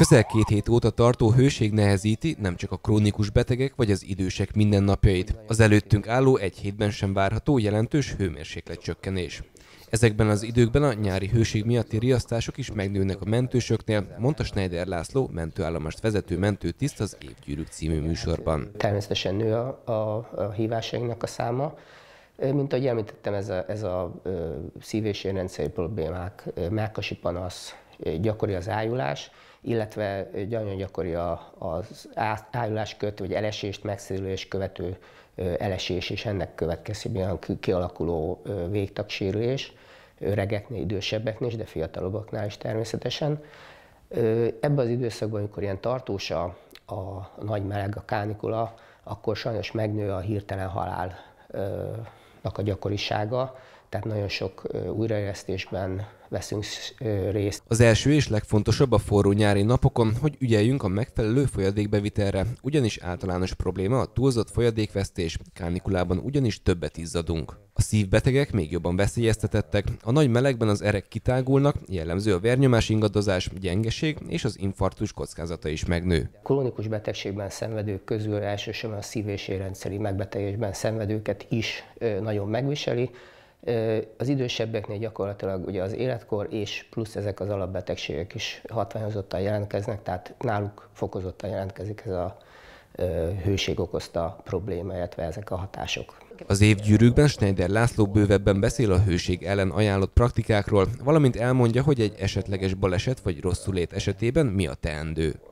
Közel két hét óta tartó hőség nehezíti nem csak a krónikus betegek vagy az idősek mindennapjait. Az előttünk álló egy hétben sem várható jelentős hőmérséklet csökkenés. Ezekben az időkben a nyári hőség miatti riasztások is megnőnek a mentősöknél, mondta Schneider László, mentőállomást vezető mentőtiszt az Évgyűrűk című műsorban. Természetesen nő a, a, a hívásainknak a száma, mint ahogy említettem, ez a, ez a szív- és problémák, melkasi panasz, gyakori az ájulás, illetve nagyon gyakori az ájulás kötő, vagy elesést megszerülést követő elesés, és ennek következtében kialakuló végtagsérülés, öregeknél, idősebbeknél is, de fiatalabbaknál is természetesen. Ebben az időszakban, amikor ilyen tartós a, a nagy meleg, a kánikula, akkor sajnos megnő a hirtelen halálnak a gyakorisága, tehát nagyon sok újraélesztésben veszünk részt. Az első és legfontosabb a forró nyári napokon, hogy ügyeljünk a megfelelő folyadékbevitelre, ugyanis általános probléma a túlzott folyadékvesztés, kánikulában ugyanis többet izzadunk. A szívbetegek még jobban veszélyeztetettek, a nagy melegben az erek kitágulnak, jellemző a vérnyomás ingadozás, gyengeség és az infarktus kockázata is megnő. Kolonikus betegségben szenvedők közül elsősorban a szív- és érrendszeri megbetegésben szenvedőket is nagyon megviseli, az idősebbeknél gyakorlatilag ugye az életkor és plusz ezek az alapbetegségek is hatványozottan jelentkeznek, tehát náluk fokozottan jelentkezik ez a hőség okozta probléma, illetve ezek a hatások. Az évgyűrűkben Schneider László bővebben beszél a hőség ellen ajánlott praktikákról, valamint elmondja, hogy egy esetleges baleset vagy rosszulét esetében mi a teendő.